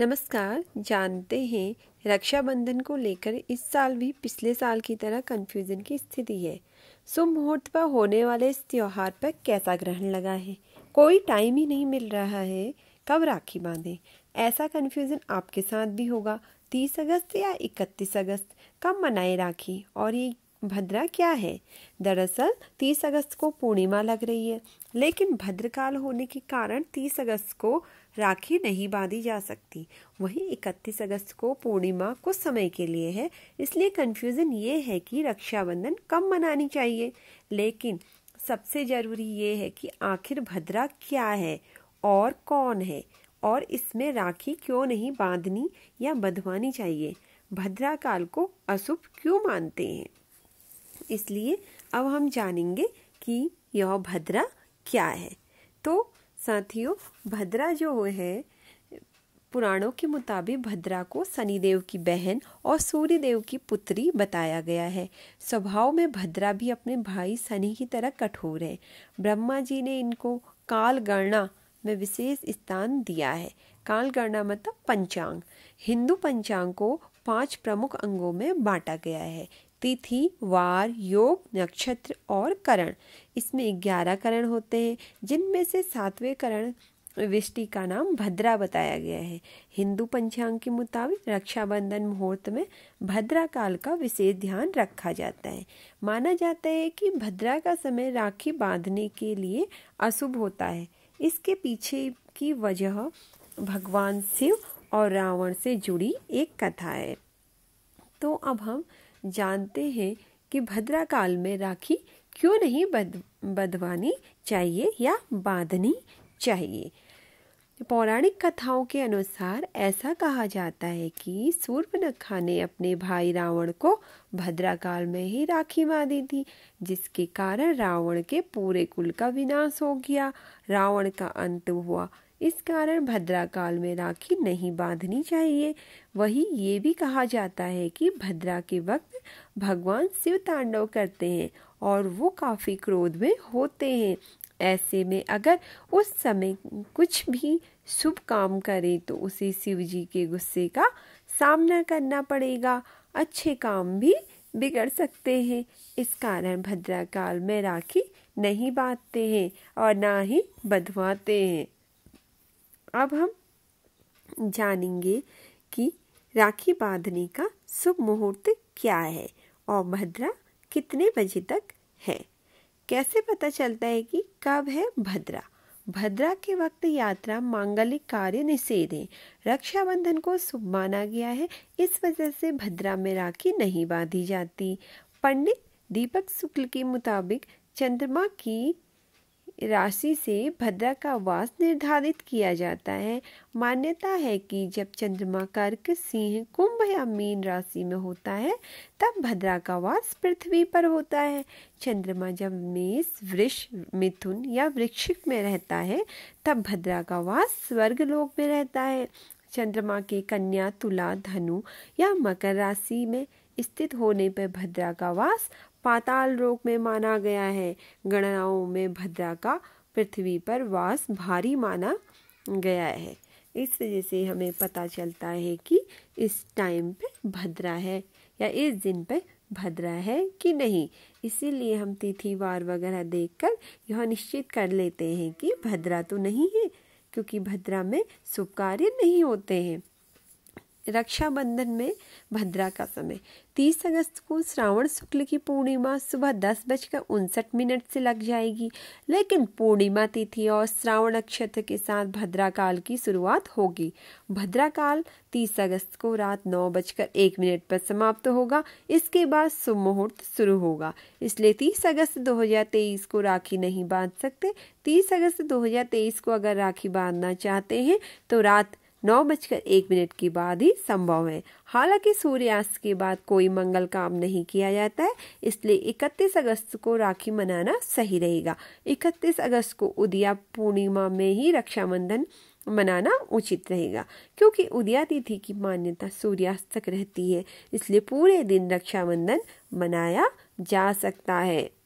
नमस्कार जानते हैं रक्षाबंधन को लेकर इस साल भी पिछले साल की तरह कन्फ्यूज़न की स्थिति है शुभ मुहूर्त पर होने वाले इस त्यौहार पर कैसा ग्रहण लगा है कोई टाइम ही नहीं मिल रहा है कब राखी बांधें ऐसा कन्फ्यूज़न आपके साथ भी होगा तीस अगस्त या इकतीस अगस्त कब मनाएं राखी और ये भद्रा क्या है दरअसल 30 अगस्त को पूर्णिमा लग रही है लेकिन भद्रकाल होने के कारण 30 अगस्त को राखी नहीं बांधी जा सकती वहीं 31 अगस्त को पूर्णिमा कुछ समय के लिए है इसलिए कन्फ्यूज़न ये है कि रक्षाबंधन कब मनानी चाहिए लेकिन सबसे ज़रूरी ये है कि आखिर भद्रा क्या है और कौन है और इसमें राखी क्यों नहीं बांधनी या बंधवानी चाहिए भद्रा काल को अशुभ क्यों मानते हैं इसलिए अब हम जानेंगे कि यह भद्रा क्या है तो साथियों भद्रा जो है पुराणों के मुताबिक भद्रा को शनिदेव की बहन और सूर्यदेव की पुत्री बताया गया है स्वभाव में भद्रा भी अपने भाई शनि की तरह कठोर है ब्रह्मा जी ने इनको कालगणना में विशेष स्थान दिया है कालगणना मतलब पंचांग हिंदू पंचांग को पांच प्रमुख अंगों में बांटा गया है तिथि वार योग नक्षत्र और करण इसमें ग्यारह करण होते हैं जिनमें से सातवें करण विष्टि का नाम भद्रा बताया गया है हिंदू पंचांग के मुताबिक रक्षाबंधन मुहूर्त में भद्रा काल का विशेष ध्यान रखा जाता है माना जाता है कि भद्रा का समय राखी बांधने के लिए अशुभ होता है इसके पीछे की वजह भगवान शिव और रावण से जुड़ी एक कथा है तो अब हम जानते हैं कि भद्रा काल में राखी क्यों नहीं बद बधवानी चाहिए या बांधनी चाहिए पौराणिक कथाओं के अनुसार ऐसा कहा जाता है कि सूर्पनखा ने अपने भाई रावण को भद्रा काल में ही राखी बांधी थी जिसके कारण रावण के पूरे कुल का विनाश हो गया रावण का अंत हुआ इस कारण भद्रा काल में राखी नहीं बांधनी चाहिए वही ये भी कहा जाता है कि भद्रा के वक्त भगवान शिव तांडव करते हैं और वो काफ़ी क्रोध में होते हैं ऐसे में अगर उस समय कुछ भी शुभ काम करें तो उसे शिव जी के गुस्से का सामना करना पड़ेगा अच्छे काम भी बिगड़ सकते हैं इस कारण भद्रा काल में राखी नहीं बांधते हैं और ना ही बंधवाते हैं अब हम जानेंगे कि राखी बांधने का शुभ मुहूर्त क्या है और भद्रा कितने बजे तक है कैसे पता चलता है कि कब है भद्रा भद्रा के वक्त यात्रा मांगलिक कार्य निषेध है रक्षाबंधन को शुभ माना गया है इस वजह से भद्रा में राखी नहीं बांधी जाती पंडित दीपक शुक्ल के मुताबिक चंद्रमा की राशि से भद्रा का वास निर्धारित किया जाता है मान्यता है कि जब चंद्रमा कर्क सिंह कुंभ या मीन राशि में होता है तब भद्रा का वास पृथ्वी पर होता है चंद्रमा जब मेष वृक्ष मिथुन या वृक्षिक में रहता है तब भद्रा का वास स्वर्ग लोक में रहता है चंद्रमा के कन्या तुला धनु या मकर राशि में स्थित होने पर भद्रा का वास पाताल रोग में माना गया है गणनाओं में भद्रा का पृथ्वी पर वास भारी माना गया है इस वजह से हमें पता चलता है कि इस टाइम पे भद्रा है या इस दिन पे भद्रा है कि नहीं इसीलिए हम तिथिवार वगैरह देखकर यह निश्चित कर लेते हैं कि भद्रा तो नहीं है क्योंकि भद्रा में शुभ कार्य नहीं होते हैं रक्षाबंधन में भद्रा का समय 30 अगस्त को श्रावण शुक्ल की पूर्णिमा सुबह दस बजकर उनसठ मिनट से लग जाएगी लेकिन पूर्णिमा तिथि और श्रावण नक्षत्र के साथ भद्रा काल की शुरुआत होगी भद्रा काल तीस अगस्त को रात नौ बजकर एक मिनट पर समाप्त तो होगा इसके बाद शुभ मुहूर्त शुरू होगा इसलिए 30 अगस्त 2023 को राखी नहीं बांध सकते 30 अगस्त 2023 को अगर राखी बांधना चाहते हैं तो रात नौ बजकर एक मिनट के बाद ही संभव है हालांकि सूर्यास्त के बाद कोई मंगल काम नहीं किया जाता है इसलिए 31 अगस्त को राखी मनाना सही रहेगा 31 अगस्त को उदया पूर्णिमा में ही रक्षाबंधन मनाना उचित रहेगा क्योंकि उदया तिथि की मान्यता सूर्यास्त तक रहती है इसलिए पूरे दिन रक्षाबंधन मनाया जा सकता है